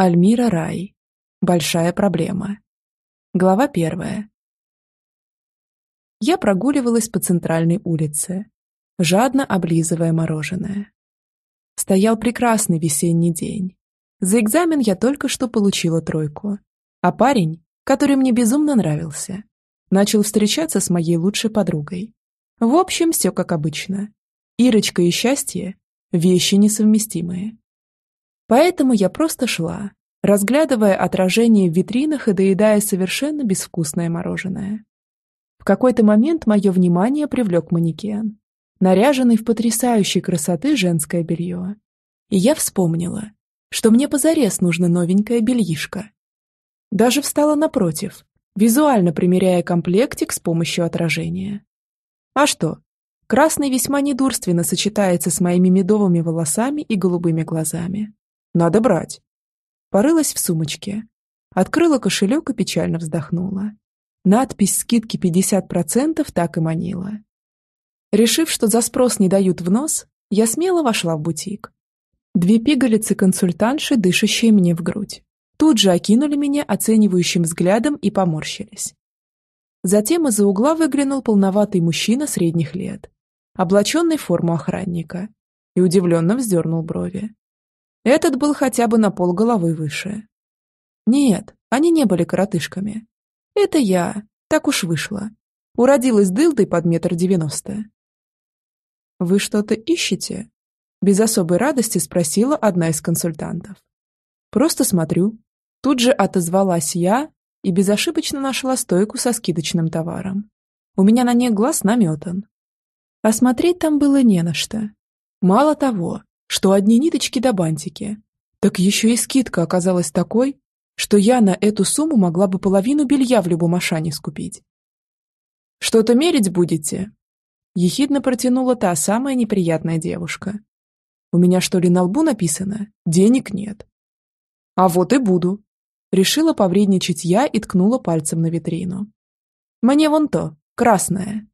Альмира Рай. Большая проблема. Глава первая. Я прогуливалась по центральной улице, жадно облизывая мороженое. Стоял прекрасный весенний день. За экзамен я только что получила тройку, а парень, который мне безумно нравился, начал встречаться с моей лучшей подругой. В общем, все как обычно. Ирочка и счастье – вещи несовместимые. Поэтому я просто шла, разглядывая отражение в витринах и доедая совершенно безвкусное мороженое. В какой-то момент мое внимание привлек манекен, наряженный в потрясающей красоты женское белье. И я вспомнила, что мне позарез нужно новенькое бельишко. Даже встала напротив, визуально примеряя комплектик с помощью отражения. А что, красный весьма недурственно сочетается с моими медовыми волосами и голубыми глазами. Надо брать. Порылась в сумочке. Открыла кошелек и печально вздохнула. Надпись «Скидки 50%» так и манила. Решив, что за спрос не дают в нос, я смело вошла в бутик. Две пигалицы-консультанши, дышащие мне в грудь, тут же окинули меня оценивающим взглядом и поморщились. Затем из-за угла выглянул полноватый мужчина средних лет, облаченный в форму охранника, и удивленно вздернул брови. Этот был хотя бы на пол головы выше. Нет, они не были коротышками. Это я, так уж вышло. Уродилась дылдой под метр девяносто. «Вы что-то ищете?» Без особой радости спросила одна из консультантов. «Просто смотрю». Тут же отозвалась я и безошибочно нашла стойку со скидочным товаром. У меня на ней глаз наметан. А смотреть там было не на что. Мало того, что одни ниточки до бантики. Так еще и скидка оказалась такой, что я на эту сумму могла бы половину белья в любом Ашане скупить. «Что-то мерить будете?» Ехидно протянула та самая неприятная девушка. «У меня что ли на лбу написано? Денег нет». «А вот и буду». Решила повредничать я и ткнула пальцем на витрину. «Мне вон то, красное».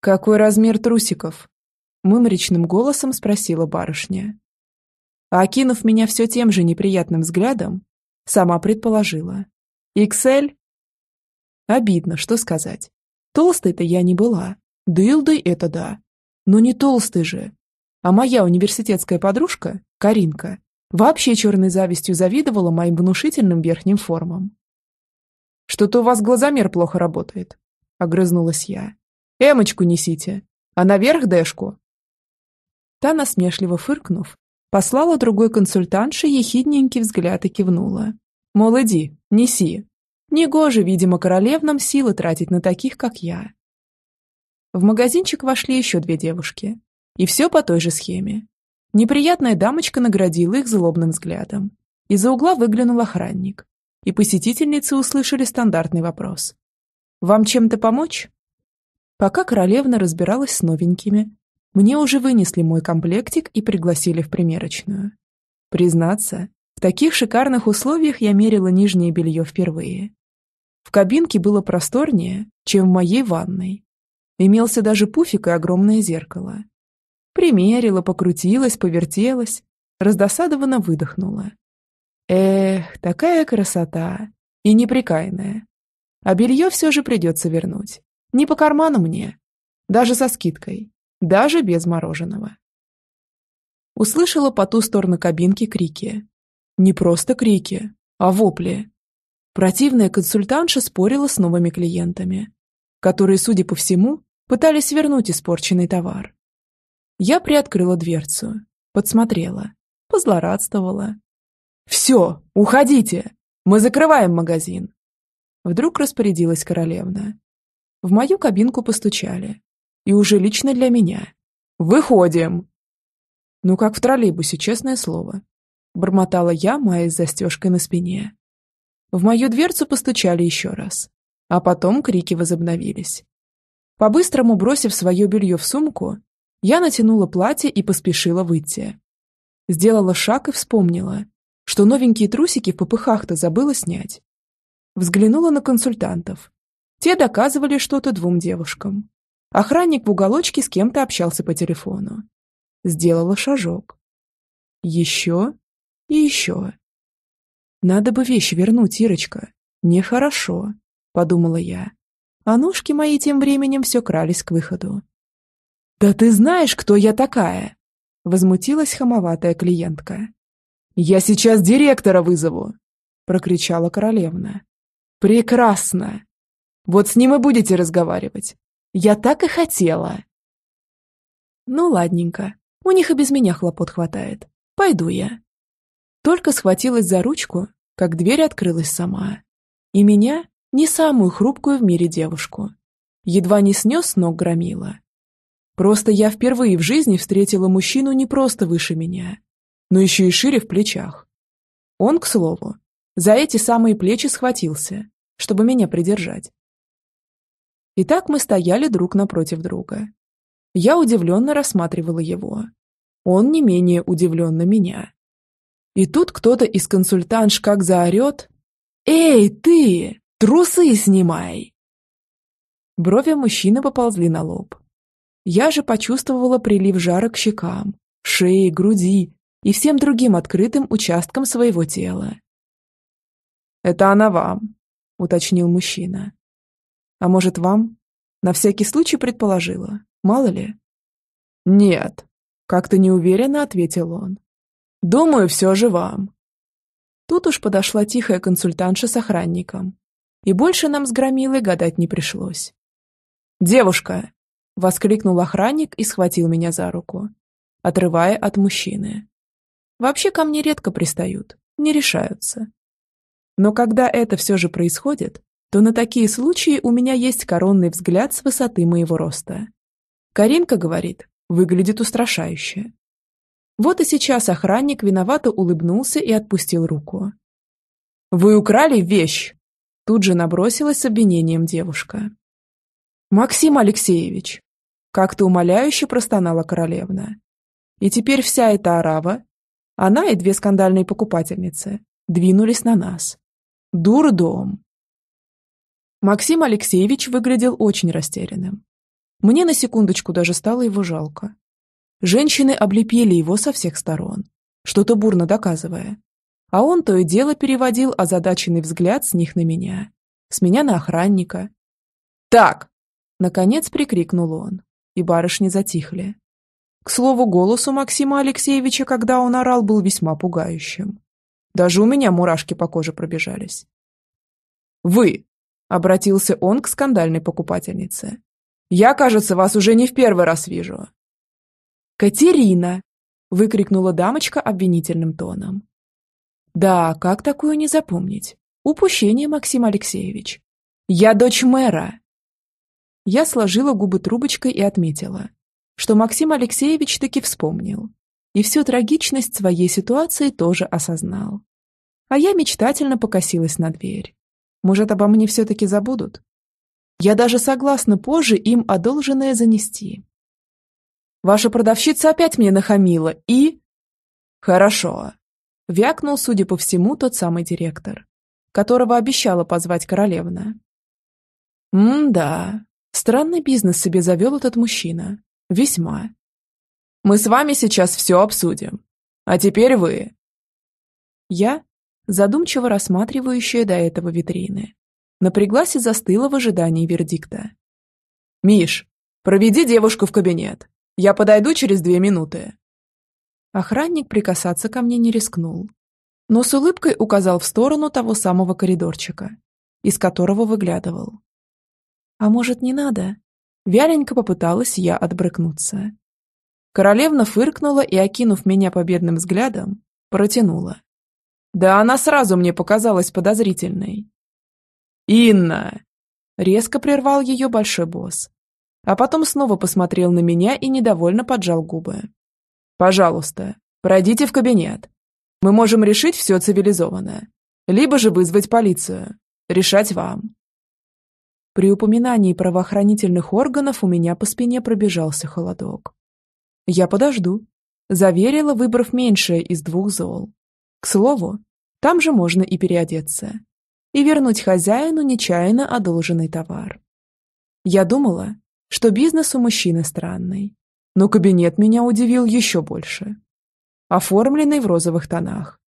«Какой размер трусиков?» мымричным голосом спросила барышня. окинув меня все тем же неприятным взглядом, сама предположила. «Иксель?» Обидно, что сказать. Толстой-то я не была. Дылдой это да. Но не толстый же. А моя университетская подружка, Каринка, вообще черной завистью завидовала моим внушительным верхним формам. «Что-то у вас глазомер плохо работает», — огрызнулась я. «Эмочку несите, а наверх дэшку». Та, насмешливо фыркнув, послала другой консультантше ехидненький взгляд и кивнула. Мол, иди, неси. Негоже, видимо, королевнам силы тратить на таких, как я. В магазинчик вошли еще две девушки. И все по той же схеме. Неприятная дамочка наградила их злобным взглядом. Из-за угла выглянул охранник. И посетительницы услышали стандартный вопрос. «Вам чем-то помочь?» Пока королевна разбиралась с новенькими, мне уже вынесли мой комплектик и пригласили в примерочную. Признаться, в таких шикарных условиях я мерила нижнее белье впервые. В кабинке было просторнее, чем в моей ванной. Имелся даже пуфик и огромное зеркало. Примерила, покрутилась, повертелась, раздосадованно выдохнула. Эх, такая красота! И неприкаянная. А белье все же придется вернуть. Не по карману мне. Даже со скидкой даже без мороженого. Услышала по ту сторону кабинки крики. Не просто крики, а вопли. Противная консультантша спорила с новыми клиентами, которые, судя по всему, пытались вернуть испорченный товар. Я приоткрыла дверцу, подсмотрела, позлорадствовала. «Все, уходите! Мы закрываем магазин!» Вдруг распорядилась королевна. В мою кабинку постучали. И уже лично для меня. «Выходим!» «Ну как в троллейбусе, честное слово», – бормотала я, маясь застежкой на спине. В мою дверцу постучали еще раз, а потом крики возобновились. По-быстрому бросив свое белье в сумку, я натянула платье и поспешила выйти. Сделала шаг и вспомнила, что новенькие трусики в попыхах-то забыла снять. Взглянула на консультантов. Те доказывали что-то двум девушкам, Охранник в уголочке с кем-то общался по телефону. Сделала шажок. Еще и еще. «Надо бы вещи вернуть, Ирочка. Нехорошо», — подумала я. А ножки мои тем временем все крались к выходу. «Да ты знаешь, кто я такая!» — возмутилась хамоватая клиентка. «Я сейчас директора вызову!» — прокричала королевна. «Прекрасно! Вот с ним и будете разговаривать. Я так и хотела. Ну, ладненько. У них и без меня хлопот хватает. Пойду я. Только схватилась за ручку, как дверь открылась сама. И меня, не самую хрупкую в мире девушку, едва не снес ног громила. Просто я впервые в жизни встретила мужчину не просто выше меня, но еще и шире в плечах. Он, к слову, за эти самые плечи схватился, чтобы меня придержать. И так мы стояли друг напротив друга. Я удивленно рассматривала его. Он не менее удивлен на меня. И тут кто-то из консультанш как заорет «Эй, ты! Трусы снимай!» Брови мужчины поползли на лоб. Я же почувствовала прилив жара к щекам, шее, груди и всем другим открытым участкам своего тела. «Это она вам», — уточнил мужчина. А может, вам? На всякий случай предположила. Мало ли. Нет, как-то неуверенно ответил он. Думаю, все же вам. Тут уж подошла тихая консультантша с охранником. И больше нам с Громилой гадать не пришлось. «Девушка!» – воскликнул охранник и схватил меня за руку, отрывая от мужчины. Вообще ко мне редко пристают, не решаются. Но когда это все же происходит, то на такие случаи у меня есть коронный взгляд с высоты моего роста. Каринка говорит, выглядит устрашающе. Вот и сейчас охранник виновато улыбнулся и отпустил руку. «Вы украли вещь!» Тут же набросилась с обвинением девушка. «Максим Алексеевич!» Как-то умоляюще простонала королевна. И теперь вся эта арава, она и две скандальные покупательницы, двинулись на нас. Дурдом! Максим Алексеевич выглядел очень растерянным. Мне на секундочку даже стало его жалко. Женщины облепили его со всех сторон, что-то бурно доказывая. А он то и дело переводил озадаченный взгляд с них на меня, с меня на охранника. «Так!» – наконец прикрикнул он, и барышни затихли. К слову, голос у Максима Алексеевича, когда он орал, был весьма пугающим. Даже у меня мурашки по коже пробежались. «Вы! Обратился он к скандальной покупательнице. «Я, кажется, вас уже не в первый раз вижу». «Катерина!» – выкрикнула дамочка обвинительным тоном. «Да, как такую не запомнить? Упущение, Максим Алексеевич. Я дочь мэра!» Я сложила губы трубочкой и отметила, что Максим Алексеевич таки вспомнил и всю трагичность своей ситуации тоже осознал. А я мечтательно покосилась на дверь. Может, обо мне все-таки забудут? Я даже согласна позже им одолженное занести. Ваша продавщица опять мне нахамила и... Хорошо. Вякнул, судя по всему, тот самый директор, которого обещала позвать королевна. М-да. Странный бизнес себе завел этот мужчина. Весьма. Мы с вами сейчас все обсудим. А теперь вы. Я задумчиво рассматривающая до этого витрины. Напряглась и застыла в ожидании вердикта. «Миш, проведи девушку в кабинет. Я подойду через две минуты». Охранник прикасаться ко мне не рискнул, но с улыбкой указал в сторону того самого коридорчика, из которого выглядывал. «А может, не надо?» Вяленько попыталась я отбрыкнуться. Королевна фыркнула и, окинув меня победным взглядом, протянула. Да она сразу мне показалась подозрительной. «Инна!» – резко прервал ее большой босс. А потом снова посмотрел на меня и недовольно поджал губы. «Пожалуйста, пройдите в кабинет. Мы можем решить все цивилизованно. Либо же вызвать полицию. Решать вам». При упоминании правоохранительных органов у меня по спине пробежался холодок. «Я подожду», – заверила, выбрав меньшее из двух зол. К слову, там же можно и переодеться. И вернуть хозяину нечаянно одолженный товар. Я думала, что бизнес у мужчины странный. Но кабинет меня удивил еще больше. Оформленный в розовых тонах,